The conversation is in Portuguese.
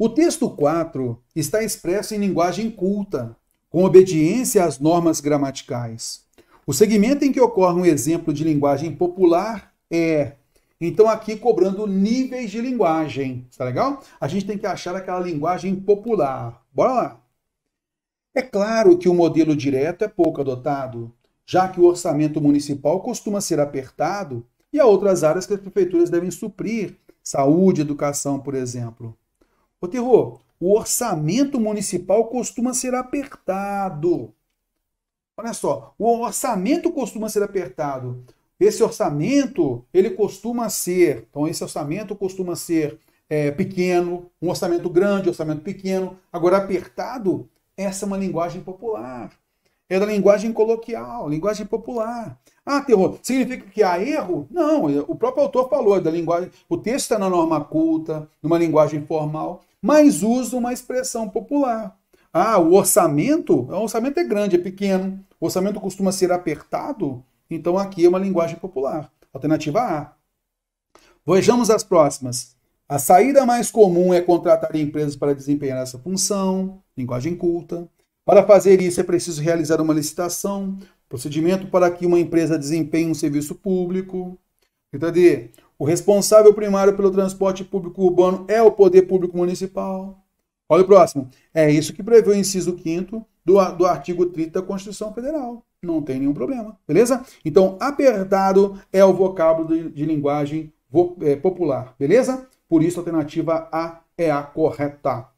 O texto 4 está expresso em linguagem culta, com obediência às normas gramaticais. O segmento em que ocorre um exemplo de linguagem popular é. Então, aqui cobrando níveis de linguagem. Tá legal? A gente tem que achar aquela linguagem popular. Bora lá! É claro que o modelo direto é pouco adotado, já que o orçamento municipal costuma ser apertado e há outras áreas que as prefeituras devem suprir saúde, educação, por exemplo. Ô Terror, o orçamento municipal costuma ser apertado. Olha só, o orçamento costuma ser apertado. Esse orçamento, ele costuma ser, então esse orçamento costuma ser é, pequeno, um orçamento grande, orçamento pequeno. Agora, apertado, essa é uma linguagem popular é da linguagem coloquial, linguagem popular. Ah, terror, significa que há erro? Não, é, o próprio autor falou é da linguagem. O texto está é na norma culta, numa linguagem formal, mas usa uma expressão popular. Ah, o orçamento, o orçamento é grande, é pequeno. O orçamento costuma ser apertado, então aqui é uma linguagem popular. Alternativa A. Vejamos as próximas. A saída mais comum é contratar empresas para desempenhar essa função, linguagem culta. Para fazer isso, é preciso realizar uma licitação, procedimento para que uma empresa desempenhe um serviço público. Letra então, D. O responsável primário pelo transporte público urbano é o poder público municipal. Olha o próximo. É isso que prevê o inciso 5 do, do artigo 30 da Constituição Federal. Não tem nenhum problema, beleza? Então, apertado é o vocábulo de, de linguagem vo, é, popular, beleza? Por isso, a alternativa A é a correta.